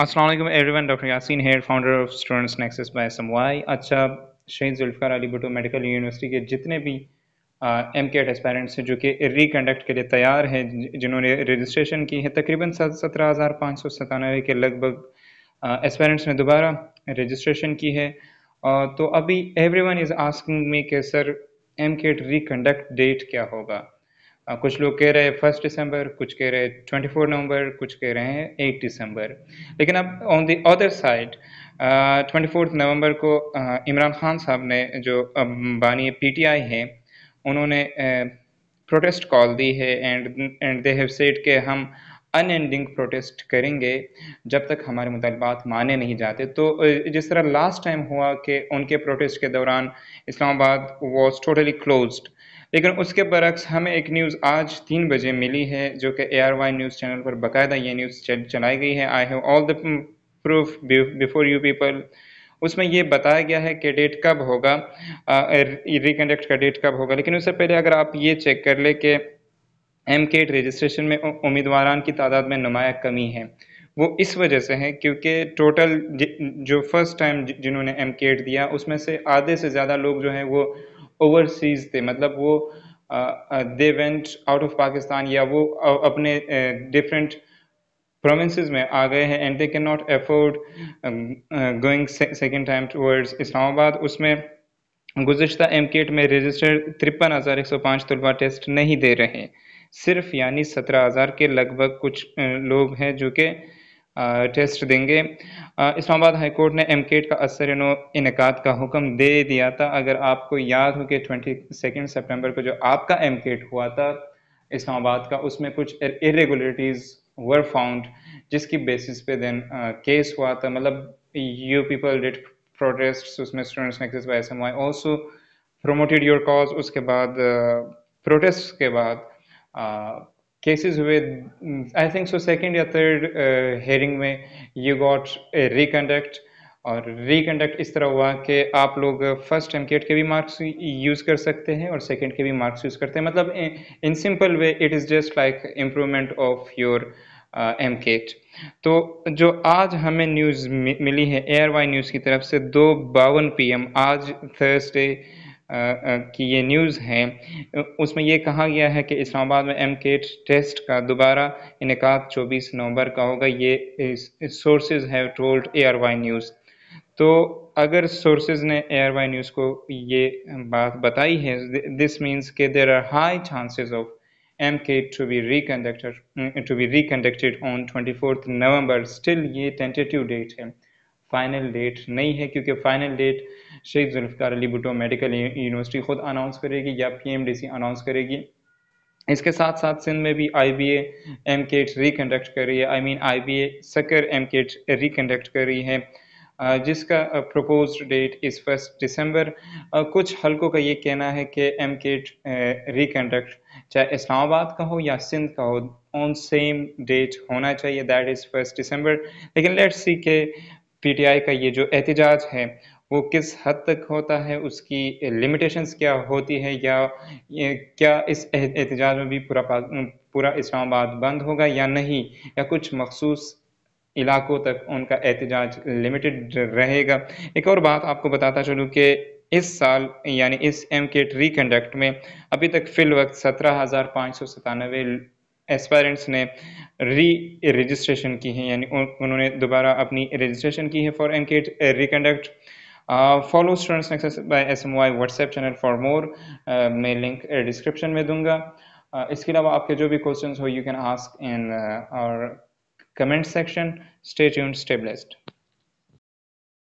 Aslam everyone doctor Yasin here founder of students nexus by समवाई अच्छा Shaheed Zulfiqar Ali Bhutto medical university के जितने भी एम के एस्पेरेंट्स हैं जो कि रिकंडक्ट के लिए तैयार हैं जिन्होंने रजिस्ट्रेशन की है तकरीबन सत्रह हज़ार पाँच सौ सतानवे के लगभग एस्पेरेंट्स ने दोबारा रजिस्ट्रेशन की है आ, तो अभी everyone is asking me के सर एम के रिकंडक्ट डेट क्या होगा कुछ लोग कह रहे हैं फर्स्ट दिसंबर कुछ कह रहे हैं ट्वेंटी फोर नवंबर कुछ कह रहे हैं एट दिसंबर लेकिन अब on the other side twenty fourth November को इमरान खान साहब ने जो बानी पीटीआई हैं उन्होंने प्रोटेस्ट कॉल दी है and and they have said के हम अनएंडिंग प्रोटेस्ट करेंगे जब तक हमारे मुतालबात माने नहीं जाते तो जिस तरह लास्ट टाइम हुआ कि उनके प्रोटेस्ट के दौरान इस्लामाबाद वॉज टोटली क्लोज्ड लेकिन उसके बरक्स हमें एक न्यूज़ आज तीन बजे मिली है जो कि A R Y news channel पर बाकायदा ये न्यूज़ चलाई गई है I have all the proof before you people उसमें ये बताया गया है कि डेट कब होगा रिकंडक्ट का डेट कब होगा लेकिन उससे पहले अगर आप ये चेक कर ले कि एम केट रजिस्ट्रेशन में उम्मीदवार की तादाद में नुमाया कमी है वो इस वजह से है क्योंकि टोटल जो फर्स्ट टाइम जिन्होंने एम केट दिया उसमें से आधे से ज़्यादा लोग जो हैं वो ओवरसीज थे मतलब वो they went out of Pakistan या वो अपने डिफरेंट प्रोविंसेस में आ गए हैं and they can not afford going second time towards Islamabad उसमें गुजशत एम केट में रजिस्टर्ड तिरपन हज़ार एक सौ पाँच तलबा टेस्ट नहीं दे रहे सिर्फ यानी सत्रह हज़ार के लगभग कुछ लोग हैं जो कि टेस्ट देंगे इस्लामाबाद हाईकोर्ट ने एम का असर इनका का हुक्म दे दिया था अगर आपको याद हो कि ट्वेंटी सेकेंड सेप्टेम्बर को जो आपका एम हुआ था इस्लामाबाद का उसमें कुछ इरेगुलरिटीज़ वर फाउंड जिसकी बेसिस पे देन केस हुआ था मतलब यू पीपल डिट प्रोटेस्ट उसमें students S M I also promoted your cause उसके बाद प्रोटेस्ट के बाद cases with mm, I think so second या third uh, hearing में you got a reconduct और रिकंडक्ट इस तरह हुआ कि आप लोग फर्स्ट एम के भी मार्क्स यूज़ कर सकते हैं और सेकंड के भी मार्क्स यूज़ करते हैं मतलब in simple way it is just like improvement of your M तो जो आज हमें न्यूज़ मिली है ए आर वाई न्यूज़ की तरफ से दो बावन पी एम आज थर्सडे की ये न्यूज़ है उसमें ये कहा गया है कि इस्लामाबाद में एम के टेस्ट का दोबारा इनका चौबीस नवंबर का होगा ये sources have told A R Y news तो अगर सोर्सेज ने ए आर वाई न्यूज़ को ये बात बताई है दिस मीन्स के there are high chances of एम के to be reconducted to be reconducted on twenty fourth November still ये टेंटेटिव डेट है फाइनल डेट नहीं है क्योंकि final date Shaikh Zulfiqar Ali Bhutto medical university खुद अनाउंस करेगी या पीएमडीसी अनाउंस करेगी इसके साथ साथ सिंध में भी I B MCAT reconduct कर रही है I mean I B A Sukkur MCAT reconduct कर रही है जिसका प्रपोज डेट इस फर्स्ट दिसंबर कुछ हल्कों का ये कहना है कि एम केट रिकंडक्ट चाहे इस्लामाबाद का हो या सिंध का हो ऑन सेम डेट होना चाहिए दैट इज़ फर्स्ट दिसंबर लेकिन लेट्स सी के पीटीआई का ये जो एहतजाज है वो किस हद तक होता है उसकी लिमिटेशंस क्या होती है या क्या इस एहतजाज में भी पूरा पूरा इस्लामाबाद बंद होगा या नहीं या कुछ मखसूस इलाकों तक उनका एहतजाज लिमिटेड रहेगा एक और बात आपको बताता चलूँ कि इस साल यानी इस एम के रिकंडक्ट में अभी तक फिल वक्त सत्रह हज़ार पाँच सौ सतानवे एस्पायरेंट्स ने री रजिस्ट्रेशन की है यानी उन्होंने दोबारा अपनी रजिस्ट्रेशन की है फॉर एम के reconduct follow students by by S M Y WhatsApp channel for more मैं लिंक डिस्क्रिप्शन uh, में दूंगा uh, इसके अलावा आपके जो भी क्वेश्चन हो यू कैन आस्क इन और comment section stay tune stay